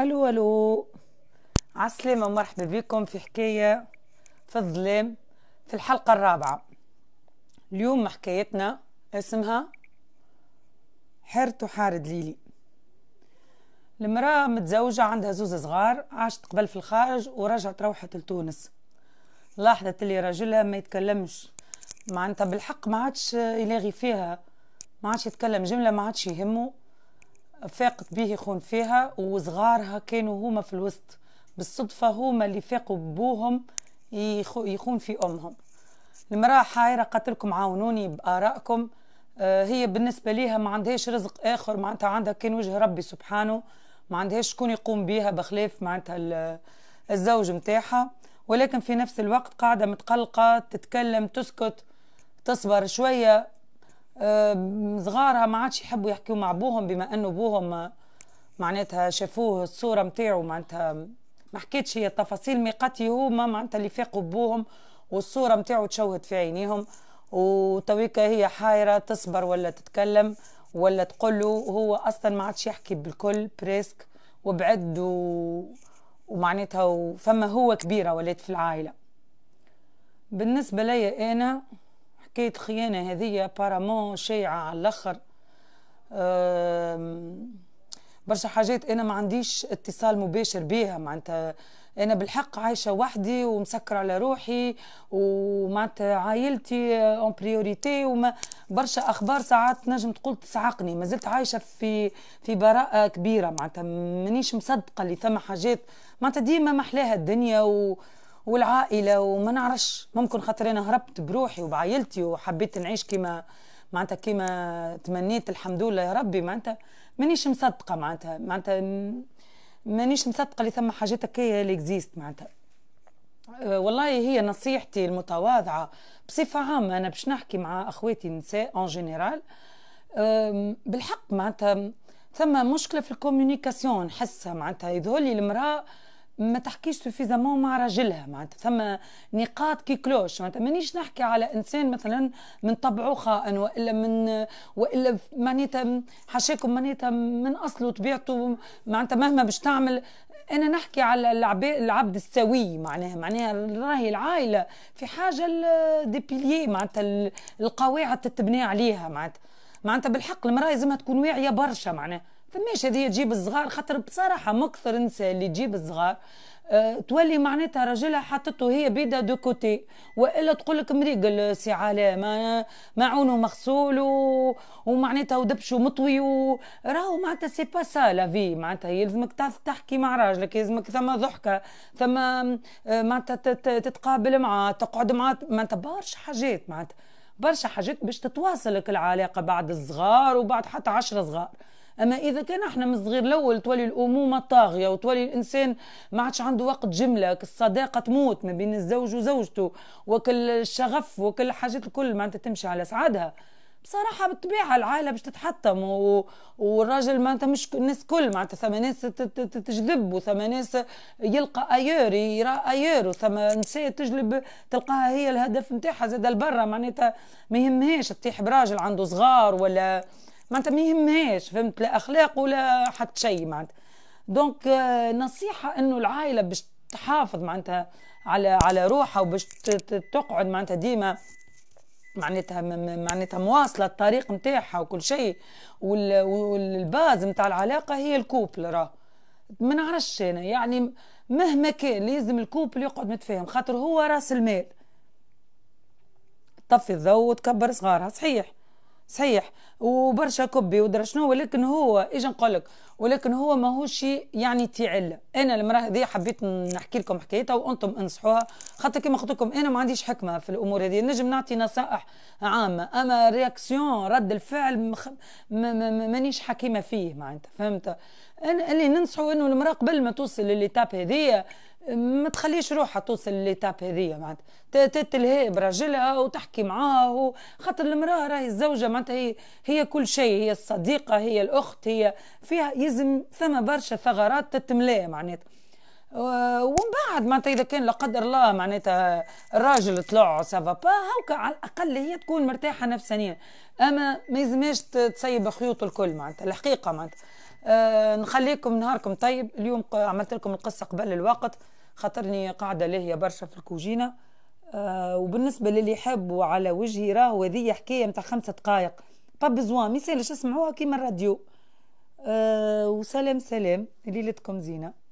الو الو عالسلامة ومرحبا بكم في حكاية في الظلام في الحلقة الرابعة اليوم حكايتنا اسمها حارت وحارد ليلي المرأة متزوجة عندها زوز صغار عاشت قبل في الخارج ورجعت روحت لتونس لاحظت اللي راجلها ما يتكلمش معناتها بالحق ما عادش يلاغي فيها ما عادش يتكلم جملة ما عادش يهمه فاقت به خون فيها وصغارها كانوا هما في الوسط بالصدفة هما اللي فاقوا بوهم يخون في أمهم المرأة حائرة لكم عاونوني بآرائكم آه، هي بالنسبة ليها ما عندهاش رزق آخر معناتها عندها كان وجه ربي سبحانه ما عندهاش شكون يقوم بيها بخلاف معناتها الزوج متاعها ولكن في نفس الوقت قاعدة متقلقة تتكلم تسكت تصبر شوية آه، صغارها ما عادش يحبوا يحكيوا مع ابوهم بما انه ابوهم آه، معناتها شافوه الصوره نتاعو معناتها ما حكيتش هي التفاصيل ميقاتي هما معناتها اللي فاقوا بوهم والصوره نتاعو تشوهت في عينيهم وتويكا هي حايره تصبر ولا تتكلم ولا تقول له هو اصلا ما عادش يحكي بالكل بريسك وبعد و... ومعناتها فما هو كبيره ولات في العائله بالنسبه ليا انا حكاية خيانة هذه بارامون شايعة على الآخر برشا حاجات أنا ما عنديش اتصال مباشر بيها معناتها أنا بالحق عايشة وحدي ومسكرة على روحي ومعناتها عائلتي اون بريوريتي وما برشا أخبار ساعات نجم تقول تسعقني ما زلت عايشة في في براءة كبيرة معناتها مانيش مصدقة اللي ثم حاجات معناتها ديما محلاها الدنيا و والعائله وما نعرفش ممكن خاطر انا هربت بروحي وبعائلتي وحبيت نعيش كيما معناتها كيما تمنيت الحمد لله يا ربي معناتها مانيش مصدقه معناتها معناتها مانيش مصدقه اللي ثم حاجات هكايا اللي اكزيست معناتها أه، والله هي نصيحتي المتواضعه بصفه عامه انا باش نحكي مع اخواتي النساء اون جينيرال بالحق معناتها ثم مشكله في الكوميونيكاسيون نحسها معناتها يظهر لي المراه ما تحكيش سوفيزامون مع راجلها معناتها ثم نقاط كي كلوش معناتها مانيش نحكي على انسان مثلا من طبعه خائن والا من والا معناتها حاشاكم معناتها من اصله وطبيعته معناتها مهما باش تعمل انا نحكي على العبد السوي معناها معناها راهي العائله في حاجه دي معناتها القواعد تتبنى عليها معناتها معناتها بالحق المراه لازمها تكون واعيه برشا معناها فماش هذه تجيب الصغار خاطر بصراحه مكثر نساء اللي تجيب الصغار أه تولي معناتها راجلها حطته هي بيدا دو كوتي والا تقول لك مريقل سي علاء ما معونه مغسول ومعناتها ودبشه مطوي راهو معناتها سي با سا لا في معناتها يلزمك تحكي مع راجلك يلزمك ثم ضحكه ثم آه، معناتها تتقابل معاه تقعد معاه معناتها برشا حاجات معناتها برشا حاجات باش تتواصلك العلاقه بعد الصغار وبعد حتى عشرة صغار اما اذا كان احنا من الصغير الاول تولي الامومه طاغيه وتولي الانسان ما عادش عنده وقت جمله الصداقه تموت ما بين الزوج وزوجته وكل الشغف وكل الحاجات الكل معناتها تمشي على سعادها بصراحه بالطبيعه العائله باش تتحطم و... والراجل معناتها مش الناس كل معناتها ثم ناس تجذب وثم ناس يلقى ايور يرى ايور وثم نساء تجلب تلقاها هي الهدف نتاعها زاد البرة معناتها ما يهمهاش تطيح براجل عنده صغار ولا معناتها ما يهمهاش فهمت لا اخلاق ولا حتى شيء معناتها دونك آه، نصيحه انه العائله باش تحافظ معناتها على على روحها وباش تقعد معناتها ديما معناتها معناتها مواصله الطريق نتاعها وكل شيء والباز نتاع العلاقه هي الكوبل راه ما نعرفش انا يعني مهما كان لازم الكوبل يقعد متفاهم خاطر هو راس المال طفي الضوء وتكبر صغارها صحيح صحيح وبرشا كبي ودرا شنو ولكن هو ايش نقول لك ولكن هو ماهوش يعني تعل انا المراه هذه حبيت نحكي لكم حكايتها وانتم انصحوها خاطر كما قلت لكم انا ما عنديش حكمه في الامور هذه نجم نعطي نصائح عامه اما رياكسيون رد الفعل مخ... مانيش حكيمه فيه معناتها فهمت انا اللي ننصحوا انه المراه قبل ما توصل لليتاب هذه ما تخليش روحها توصل لتاب هذيه معناتها تتلهي براجلها وتحكي معاه خاطر المراه راهي الزوجه معناتها هي هي كل شيء هي الصديقه هي الاخت هي فيها يزم ثم برشا ثغرات تتملاه معناتها بعد معناتها اذا كان لا قدر الله معناتها الراجل طلع سافا با هاوكا على الاقل هي تكون مرتاحه نفسانيا اما ما يلزمهاش تسيب خيوط الكل معناتها الحقيقه معناتها أه نخليكم نهاركم طيب اليوم عملت لكم القصه قبل الوقت خاطرني قاعده لاهيه برشا في الكوجينه أه وبالنسبه للي يحبوا على وجهي راهو وذي حكايه نتاع خمسة دقائق با بزوان ما يسالش اسمعوها كيما الراديو أه وسلام سلام ليلتكم زينه